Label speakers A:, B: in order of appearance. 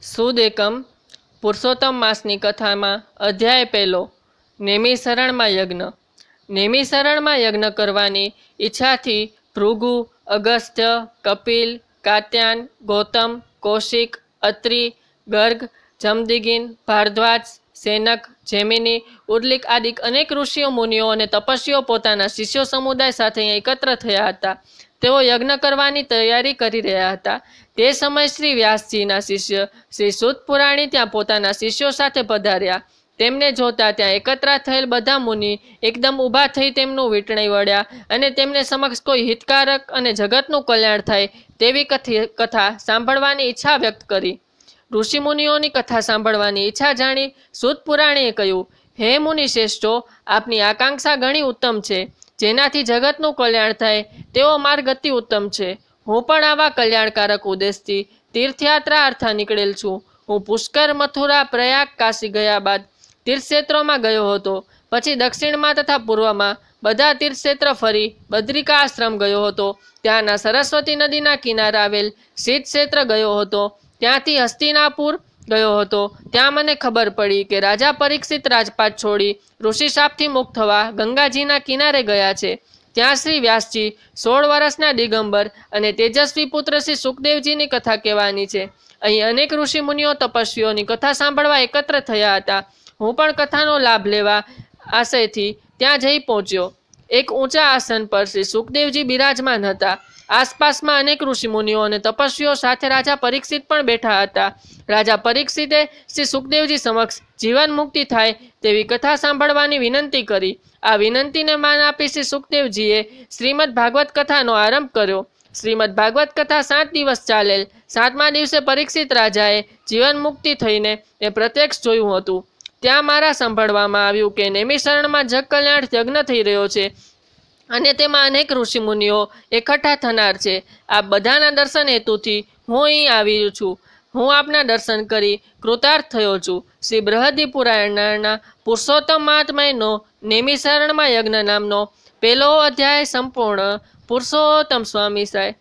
A: સુદ એકમ પુરુષોત્તમ માસની કથામાં અધ્યાય પહેલો નેમિશરણમાં યજ્ઞ નેમિશરણમાં યજ્ઞ કરવાની ઈચ્છાથી ભૃગુ અગસ્ત્ય કપિલ કાત્યાન ગૌતમ કૌશિક અત્રિ ગર્ગ જમદિગીન ભારદ્વાજ સેનક જેમિની ઉર્લિક આદિ અનેક ઋષિઓ મુનિઓ અને તપસ્વીઓ પોતાના શિષ્યો સમુદાય સાથે એકત્ર થયા હતા તેઓ યજ્ઞ કરવાની તૈયારી કરી રહ્યા હતા તે સમયે શ્રી વ્યાસજીના શિષ્ય શ્રી સુત ત્યાં પોતાના શિષ્યો સાથે પધાર્યા તેમને જોતા ત્યાં એકત્ર થયેલ બધા મુનિ એકદમ ઊભા થઈ તેમનું વીંટણી વળ્યા અને તેમને સમક્ષ કોઈ હિતકારક અને જગતનું કલ્યાણ થાય તેવી કથા સાંભળવાની ઈચ્છા વ્યક્ત કરી ઋષિમુનિઓની કથા સાંભળવાની ઈચ્છા જાણી સુત પુરાણીએ કહ્યું હે મુનિશ્રેષ્ઠો આપની આકાંક્ષા ઘણી ઉત્તમ છે જેનાથી જગતનું કલ્યાણ થાય તેવો માર્ગ અતિ ઉત્તમ છે હું પણ આવા કલ્યાણકારક ઉદ્દેશથી તીર્થયાત્રા અર્થા નીકળેલ છું હું પુષ્કર મથુરા પ્રયાગ કાશી ગયા બાદ તીર્થક્ષેત્રોમાં ગયો હતો પછી દક્ષિણમાં તથા પૂર્વમાં બધા તીર્થક્ષેત્ર ફરી બદ્રિકા આશ્રમ ગયો હતો ત્યાંના સરસ્વતી નદીના કિનારે આવેલ શીત ક્ષેત્ર ગયો હતો ત્યાંથી હસ્તિનાપુર ગયો હતો ત્યાં મને ખબર પડી કે રાજા પરીક્ષિત રાજપાટ છોડી ઋષિશાપથી મુક્ત થવા ગંગાજીના કિનારે ગયા છે ત્યાં શ્રી વ્યાસજી સોળ વર્ષના દિગંબર અને તેજસ્વી પુત્ર શ્રી સુખદેવજીની કથા કહેવાની છે અહીં અનેક ઋષિમુનિઓ તપસ્વીઓની કથા સાંભળવા એકત્ર થયા હતા હું પણ કથાનો લાભ લેવા આશયથી ત્યાં જઈ પહોંચ્યો એક ઊંચા આસન પર શ્રી સુખદેવજી બિરાજમાન હતા આસપાસમાં અનેક ઋષિમુનિઓ અને તપસ્વીઓ સાથે રાજા પરીક્ષિત પણ બેઠા હતા રાજા પરીક્ષિતે શ્રી સુખદેવજી સમક્ષ જીવન મુક્તિ થાય તેવી કથા સાંભળવાની વિનંતી કરી આ વિનંતીને માન આપી શ્રી સુખદેવજીએ શ્રીમદ ભાગવત કથાનો આરંભ કર્યો શ્રીમદ ભાગવત કથા સાત દિવસ ચાલેલ સાતમા દિવસે પરીક્ષિત રાજાએ જીવન મુક્તિ થઈને એ પ્રત્યક્ષ જોયું હતું ત્યાં મારા સાંભળવામાં આવ્યું કે નૈમિષરણમાં જગકલ્યાણ યજ્ઞ થઈ રહ્યો છે અને તેમાં અનેક ઋષિમુનિઓ એકઠા થનાર છે આ બધાના દર્શન હેતુથી હું અહીં આવી છું હું આપના દર્શન કરી કૃતાર્થ થયો છું શ્રી બૃહદી પુરાણના પુરુષોત્તમ મહાત્માનો નેમિશરણમાં યજ્ઞ નામનો પહેલો અધ્યાય સંપૂર્ણ પુરુષોત્તમ સ્વામી સાહેબ